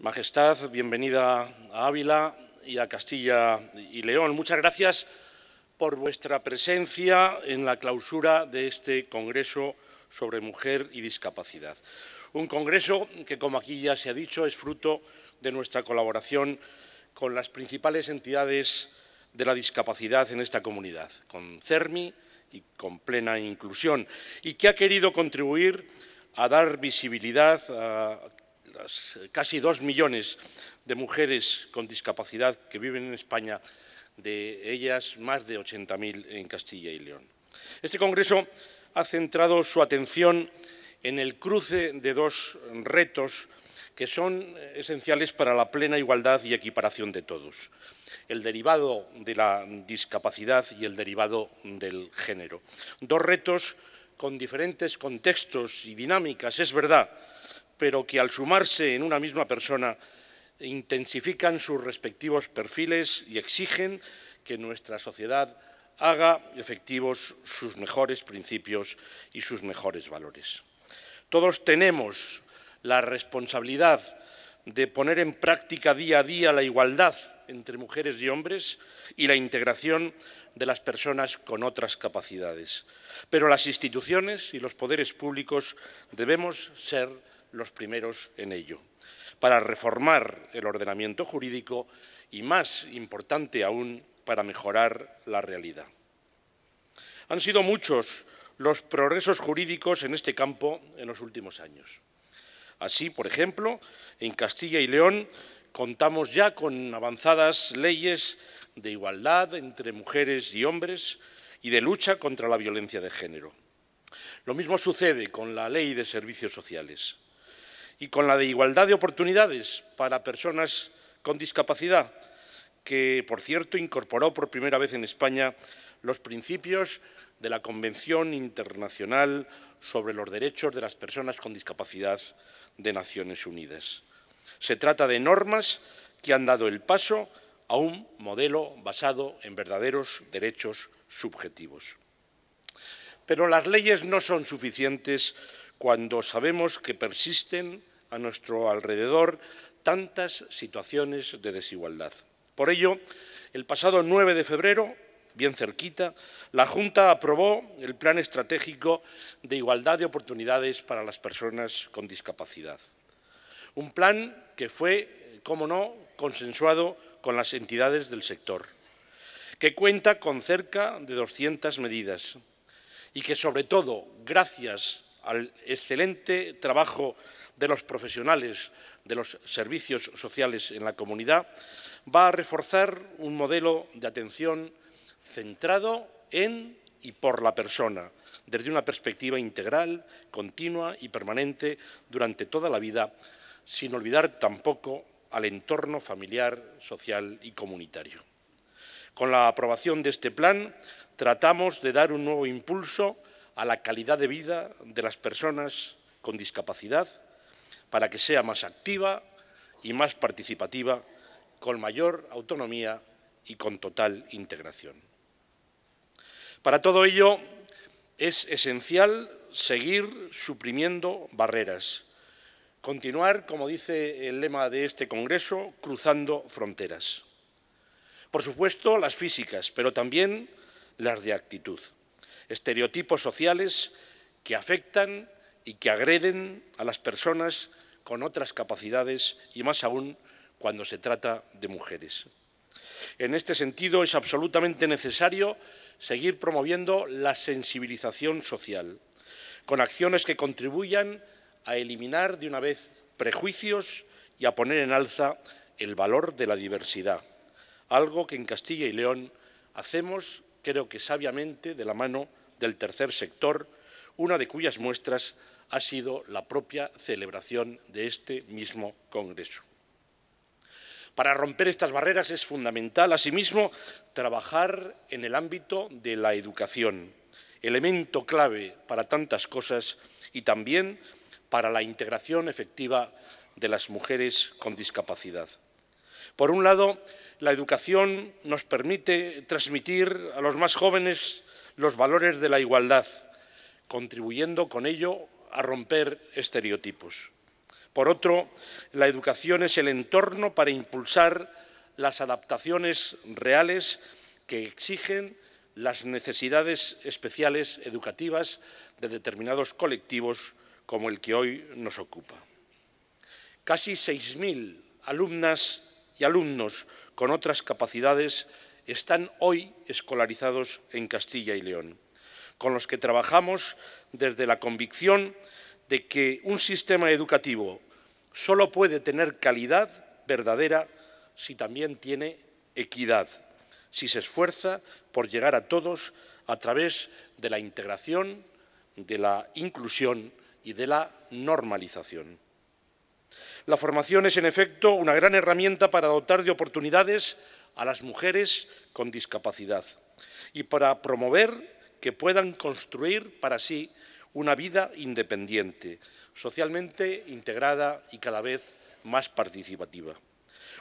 Majestad, bienvenida a Ávila y a Castilla y León. Muchas gracias por vuestra presencia en la clausura de este Congreso sobre Mujer y Discapacidad. Un Congreso que, como aquí ya se ha dicho, es fruto de nuestra colaboración con las principales entidades de la discapacidad en esta comunidad, con CERMI y con plena inclusión, y que ha querido contribuir a dar visibilidad a eh, casi dos millones de mujeres con discapacidad que viven en España, de ellas más de 80.000 en Castilla y León. Este Congreso ha centrado su atención en el cruce de dos retos que son esenciales para la plena igualdad y equiparación de todos. El derivado de la discapacidad y el derivado del género. Dos retos con diferentes contextos y dinámicas, es verdad, pero que al sumarse en una misma persona intensifican sus respectivos perfiles y exigen que nuestra sociedad haga efectivos sus mejores principios y sus mejores valores. Todos tenemos la responsabilidad de poner en práctica día a día la igualdad entre mujeres y hombres y la integración de las personas con otras capacidades. Pero las instituciones y los poderes públicos debemos ser los primeros en ello, para reformar el ordenamiento jurídico y, más importante aún, para mejorar la realidad. Han sido muchos los progresos jurídicos en este campo en los últimos años. Así, por ejemplo, en Castilla y León contamos ya con avanzadas leyes de igualdad entre mujeres y hombres y de lucha contra la violencia de género. Lo mismo sucede con la ley de servicios sociales y con la de igualdad de oportunidades para personas con discapacidad, que, por cierto, incorporó por primera vez en España los principios de la Convención Internacional sobre los Derechos de las Personas con Discapacidad de Naciones Unidas. Se trata de normas que han dado el paso a un modelo basado en verdaderos derechos subjetivos. Pero las leyes no son suficientes cuando sabemos que persisten a nuestro alrededor tantas situaciones de desigualdad. Por ello, el pasado 9 de febrero, bien cerquita, la Junta aprobó el Plan Estratégico de Igualdad de Oportunidades para las Personas con Discapacidad. Un plan que fue, como no, consensuado con las entidades del sector, que cuenta con cerca de 200 medidas y que, sobre todo, gracias al excelente trabajo de los profesionales de los servicios sociales en la comunidad, va a reforzar un modelo de atención centrado en y por la persona, desde una perspectiva integral, continua y permanente durante toda la vida, sin olvidar tampoco al entorno familiar, social y comunitario. Con la aprobación de este plan, tratamos de dar un nuevo impulso a la calidad de vida de las personas con discapacidad para que sea más activa y más participativa, con mayor autonomía y con total integración. Para todo ello es esencial seguir suprimiendo barreras, continuar, como dice el lema de este Congreso, cruzando fronteras. Por supuesto, las físicas, pero también las de actitud, estereotipos sociales que afectan y que agreden a las personas con otras capacidades y más aún cuando se trata de mujeres. En este sentido, es absolutamente necesario seguir promoviendo la sensibilización social, con acciones que contribuyan a eliminar de una vez prejuicios y a poner en alza el valor de la diversidad, algo que en Castilla y León hacemos, creo que sabiamente, de la mano del tercer sector, una de cuyas muestras ha sido la propia celebración de este mismo Congreso. Para romper estas barreras es fundamental, asimismo, trabajar en el ámbito de la educación, elemento clave para tantas cosas y también para la integración efectiva de las mujeres con discapacidad. Por un lado, la educación nos permite transmitir a los más jóvenes los valores de la igualdad, contribuyendo con ello a romper estereotipos. Por otro, la educación es el entorno para impulsar las adaptaciones reales que exigen las necesidades especiales educativas de determinados colectivos como el que hoy nos ocupa. Casi 6.000 alumnas y alumnos con otras capacidades están hoy escolarizados en Castilla y León con los que trabajamos desde la convicción de que un sistema educativo solo puede tener calidad verdadera si también tiene equidad, si se esfuerza por llegar a todos a través de la integración, de la inclusión y de la normalización. La formación es, en efecto, una gran herramienta para dotar de oportunidades a las mujeres con discapacidad y para promover que puedan construir para sí una vida independiente, socialmente integrada y cada vez más participativa.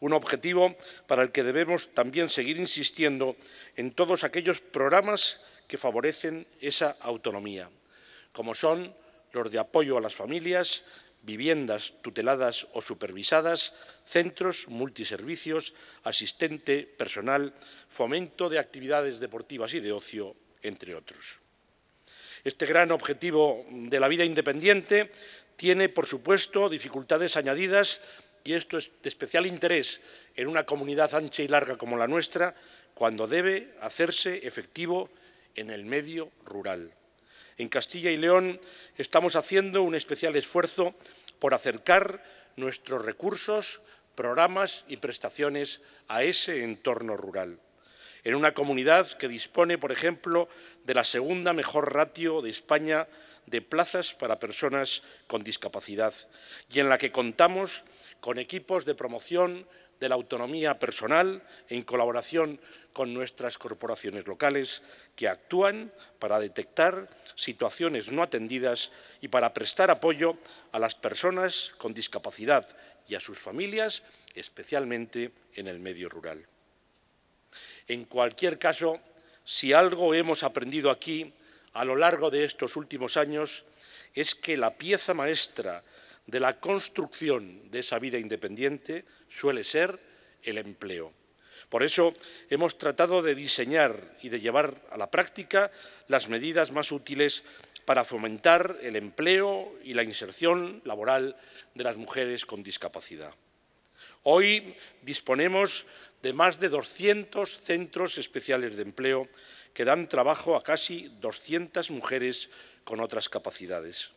Un objetivo para el que debemos también seguir insistiendo en todos aquellos programas que favorecen esa autonomía, como son los de apoyo a las familias, viviendas tuteladas o supervisadas, centros multiservicios, asistente personal, fomento de actividades deportivas y de ocio, entre otros. Este gran objetivo de la vida independiente tiene, por supuesto, dificultades añadidas y esto es de especial interés en una comunidad ancha y larga como la nuestra, cuando debe hacerse efectivo en el medio rural. En Castilla y León estamos haciendo un especial esfuerzo por acercar nuestros recursos, programas y prestaciones a ese entorno rural en una comunidad que dispone, por ejemplo, de la segunda mejor ratio de España de plazas para personas con discapacidad y en la que contamos con equipos de promoción de la autonomía personal en colaboración con nuestras corporaciones locales que actúan para detectar situaciones no atendidas y para prestar apoyo a las personas con discapacidad y a sus familias, especialmente en el medio rural. En cualquier caso, si algo hemos aprendido aquí a lo largo de estos últimos años es que la pieza maestra de la construcción de esa vida independiente suele ser el empleo. Por eso hemos tratado de diseñar y de llevar a la práctica las medidas más útiles para fomentar el empleo y la inserción laboral de las mujeres con discapacidad. Hoy disponemos de más de 200 centros especiales de empleo que dan trabajo a casi 200 mujeres con otras capacidades.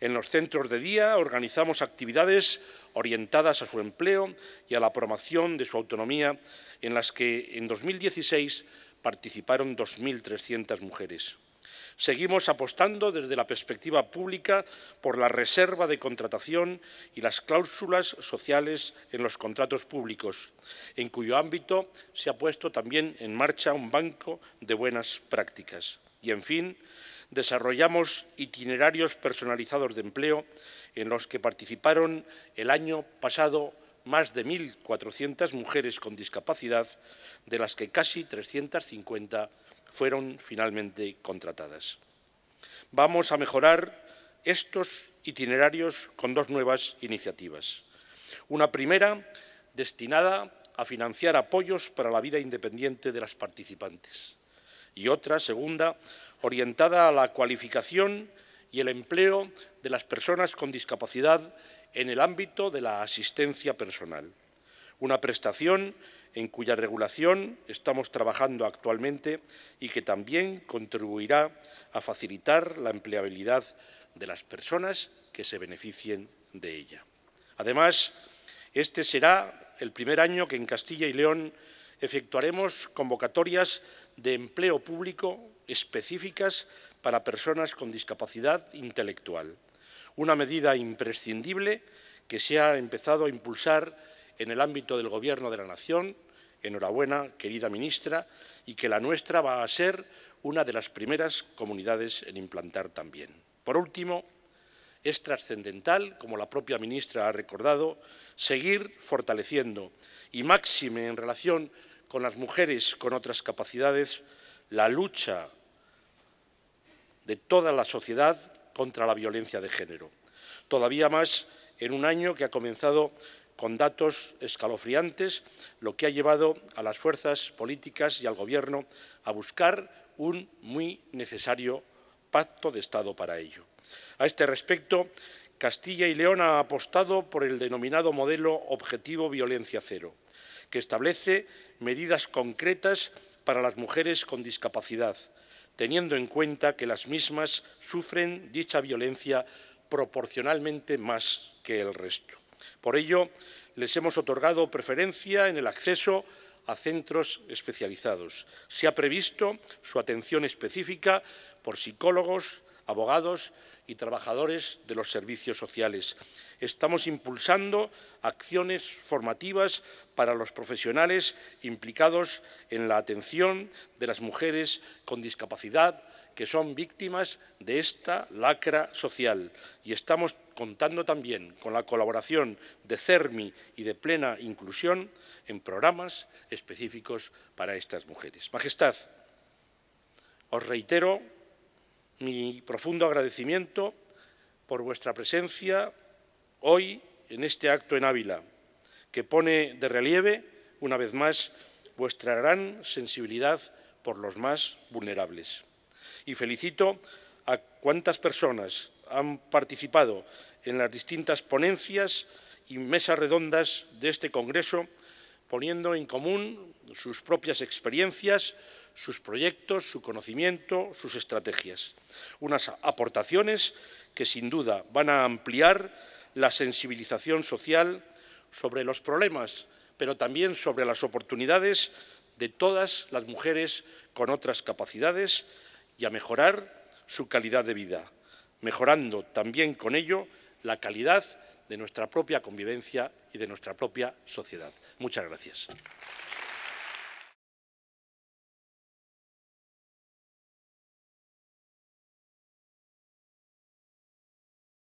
En los centros de día organizamos actividades orientadas a su empleo y a la promoción de su autonomía, en las que en 2016 participaron 2.300 mujeres. Seguimos apostando desde la perspectiva pública por la reserva de contratación y las cláusulas sociales en los contratos públicos, en cuyo ámbito se ha puesto también en marcha un banco de buenas prácticas. Y, en fin, desarrollamos itinerarios personalizados de empleo en los que participaron el año pasado más de 1.400 mujeres con discapacidad, de las que casi 350 fueron finalmente contratadas. Vamos a mejorar estos itinerarios con dos nuevas iniciativas. Una primera destinada a financiar apoyos para la vida independiente de las participantes y otra, segunda, orientada a la cualificación y el empleo de las personas con discapacidad en el ámbito de la asistencia personal. Una prestación en cuya regulación estamos trabajando actualmente y que también contribuirá a facilitar la empleabilidad de las personas que se beneficien de ella. Además, este será el primer año que en Castilla y León efectuaremos convocatorias de empleo público específicas para personas con discapacidad intelectual, una medida imprescindible que se ha empezado a impulsar en el ámbito del Gobierno de la Nación, enhorabuena, querida ministra, y que la nuestra va a ser una de las primeras comunidades en implantar también. Por último, es trascendental, como la propia ministra ha recordado, seguir fortaleciendo y máxime en relación con las mujeres con otras capacidades la lucha de toda la sociedad contra la violencia de género. Todavía más en un año que ha comenzado con datos escalofriantes, lo que ha llevado a las fuerzas políticas y al Gobierno a buscar un muy necesario pacto de Estado para ello. A este respecto, Castilla y León ha apostado por el denominado modelo Objetivo Violencia Cero, que establece medidas concretas para las mujeres con discapacidad, teniendo en cuenta que las mismas sufren dicha violencia proporcionalmente más que el resto. Por ello, les hemos otorgado preferencia en el acceso a centros especializados. Se ha previsto su atención específica por psicólogos, abogados y trabajadores de los servicios sociales. Estamos impulsando acciones formativas para los profesionales implicados en la atención de las mujeres con discapacidad, que son víctimas de esta lacra social. Y estamos contando también con la colaboración de CERMI y de Plena Inclusión en programas específicos para estas mujeres. Majestad, os reitero mi profundo agradecimiento por vuestra presencia hoy en este acto en Ávila, que pone de relieve, una vez más, vuestra gran sensibilidad por los más vulnerables. Y felicito a cuántas personas han participado en las distintas ponencias y mesas redondas de este Congreso, poniendo en común sus propias experiencias, sus proyectos, su conocimiento, sus estrategias. Unas aportaciones que sin duda van a ampliar la sensibilización social sobre los problemas, pero también sobre las oportunidades de todas las mujeres con otras capacidades y a mejorar su calidad de vida, mejorando también con ello la calidad de nuestra propia convivencia y de nuestra propia sociedad. Muchas gracias.